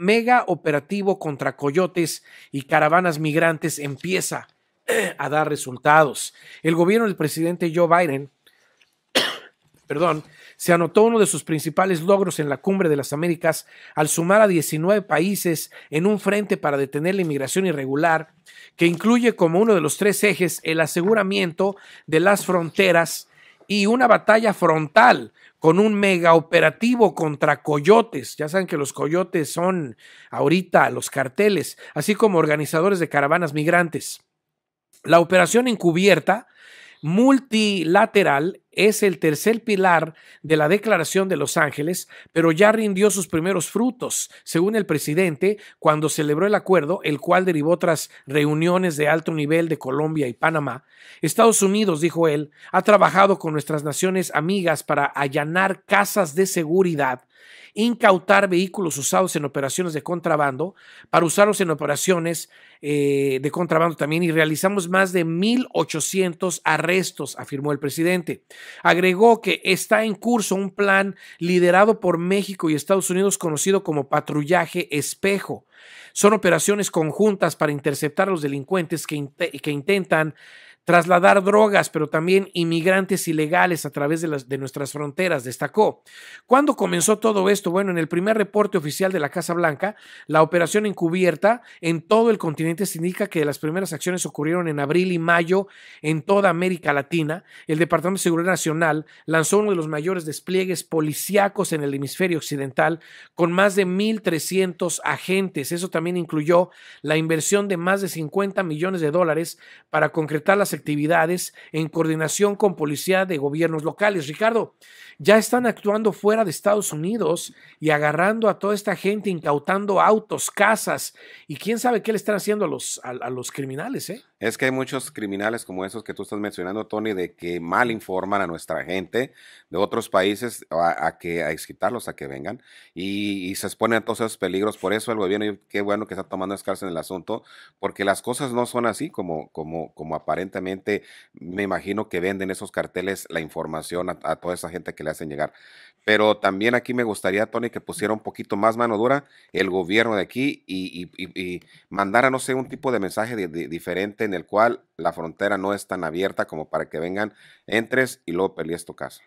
mega operativo contra coyotes y caravanas migrantes empieza eh, a dar resultados. El gobierno del presidente Joe Biden, perdón, se anotó uno de sus principales logros en la Cumbre de las Américas al sumar a 19 países en un frente para detener la inmigración irregular, que incluye como uno de los tres ejes el aseguramiento de las fronteras y una batalla frontal con un megaoperativo contra coyotes. Ya saben que los coyotes son ahorita los carteles, así como organizadores de caravanas migrantes. La operación encubierta multilateral es el tercer pilar de la Declaración de Los Ángeles, pero ya rindió sus primeros frutos, según el presidente, cuando celebró el acuerdo, el cual derivó tras reuniones de alto nivel de Colombia y Panamá. Estados Unidos, dijo él, ha trabajado con nuestras naciones amigas para allanar casas de seguridad incautar vehículos usados en operaciones de contrabando para usarlos en operaciones eh, de contrabando también y realizamos más de 1.800 arrestos, afirmó el presidente. Agregó que está en curso un plan liderado por México y Estados Unidos conocido como patrullaje espejo. Son operaciones conjuntas para interceptar a los delincuentes que, que intentan trasladar drogas, pero también inmigrantes ilegales a través de, las, de nuestras fronteras, destacó. ¿Cuándo comenzó todo esto? Bueno, en el primer reporte oficial de la Casa Blanca, la operación encubierta en todo el continente se indica que las primeras acciones ocurrieron en abril y mayo en toda América Latina. El Departamento de Seguridad Nacional lanzó uno de los mayores despliegues policíacos en el hemisferio occidental con más de 1.300 agentes. Eso también incluyó la inversión de más de 50 millones de dólares para concretar las actividades en coordinación con policía de gobiernos locales. Ricardo, ya están actuando fuera de Estados Unidos y agarrando a toda esta gente, incautando autos, casas y quién sabe qué le están haciendo a los, a, los criminales. ¿eh? Es que hay muchos criminales como esos que tú estás mencionando, Tony, de que mal informan a nuestra gente de otros países a, que a excitarlos a que vengan y, se exponen a todos esos peligros. Por eso el gobierno, qué bueno que está tomando escarse en el asunto, porque las cosas no son así como, como, como aparentemente me imagino que venden esos carteles la información a, toda esa gente que le hacen llegar. Pero también aquí me gustaría, Tony, que pusiera un poquito más mano dura el gobierno de aquí y, mandara, no sé, un tipo de mensaje diferente en el cual la frontera no es tan abierta como para que vengan, entres y luego pelees tu casa.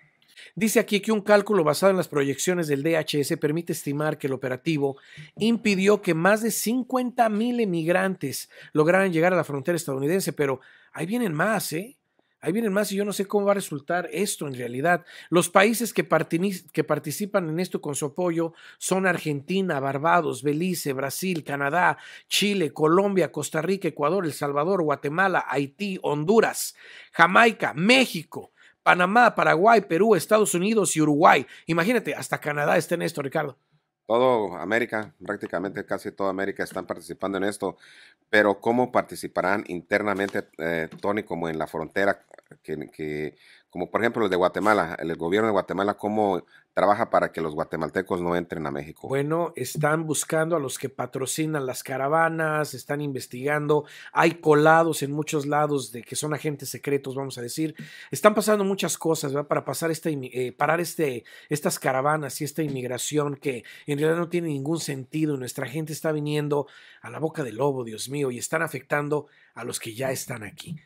Dice aquí que un cálculo basado en las proyecciones del DHS permite estimar que el operativo impidió que más de 50 mil emigrantes lograran llegar a la frontera estadounidense, pero ahí vienen más, ¿eh? Ahí vienen más y yo no sé cómo va a resultar esto en realidad. Los países que, que, participan en esto con su apoyo son Argentina, Barbados, Belice, Brasil, Canadá, Chile, Colombia, Costa Rica, Ecuador, El Salvador, Guatemala, Haití, Honduras, Jamaica, México, Panamá, Paraguay, Perú, Estados Unidos y Uruguay. Imagínate, hasta Canadá está en esto, Ricardo. Todo América, prácticamente casi toda América están participando en esto, pero ¿cómo participarán internamente, eh, Tony, como en la frontera que, como por ejemplo el de Guatemala, el gobierno de Guatemala, ¿cómo trabaja para que los guatemaltecos no entren a México? Bueno, están buscando a los que patrocinan las caravanas, están investigando, hay colados en muchos lados de que son agentes secretos, vamos a decir. Están pasando muchas cosas para pasar este, parar este, estas caravanas y esta inmigración que en realidad no tiene ningún sentido. Nuestra gente está viniendo a la boca del lobo, Dios mío, y están afectando a los que ya están aquí.